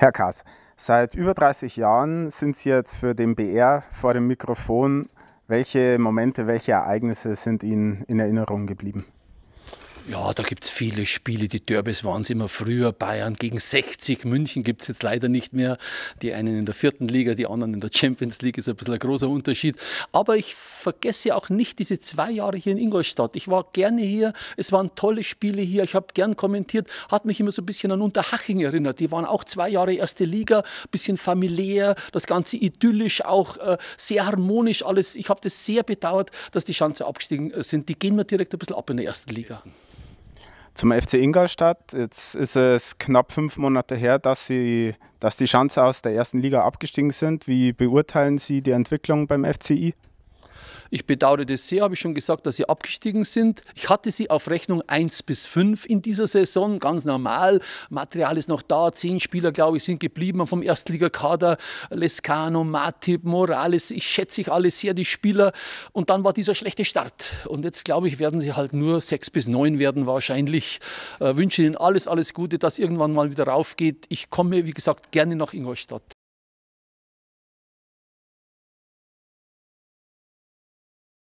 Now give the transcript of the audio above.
Herr Kaas, seit über 30 Jahren sind Sie jetzt für den BR vor dem Mikrofon. Welche Momente, welche Ereignisse sind Ihnen in Erinnerung geblieben? Ja, da gibt es viele Spiele. Die Derbys waren es immer früher. Bayern gegen 60. München gibt es jetzt leider nicht mehr. Die einen in der vierten Liga, die anderen in der Champions League. Ist ein bisschen ein großer Unterschied. Aber ich vergesse auch nicht diese zwei Jahre hier in Ingolstadt. Ich war gerne hier. Es waren tolle Spiele hier. Ich habe gern kommentiert. Hat mich immer so ein bisschen an Unterhaching erinnert. Die waren auch zwei Jahre erste Liga. Bisschen familiär. Das Ganze idyllisch, auch äh, sehr harmonisch alles. Ich habe das sehr bedauert, dass die Schanze abgestiegen äh, sind. Die gehen mir direkt ein bisschen ab in der ersten Liga. Zum FC Ingolstadt. Jetzt ist es knapp fünf Monate her, dass, sie, dass die Schanze aus der ersten Liga abgestiegen sind. Wie beurteilen Sie die Entwicklung beim FCI? Ich bedauere das sehr, habe ich schon gesagt, dass sie abgestiegen sind. Ich hatte sie auf Rechnung 1 bis 5 in dieser Saison, ganz normal. Material ist noch da, zehn Spieler, glaube ich, sind geblieben vom Erstligakader. Lescano, Matip, Morales, ich schätze ich alle sehr, die Spieler. Und dann war dieser schlechte Start. Und jetzt, glaube ich, werden sie halt nur 6 bis 9 werden wahrscheinlich. Äh, wünsche Ihnen alles, alles Gute, dass irgendwann mal wieder raufgeht. Ich komme, wie gesagt, gerne nach Ingolstadt.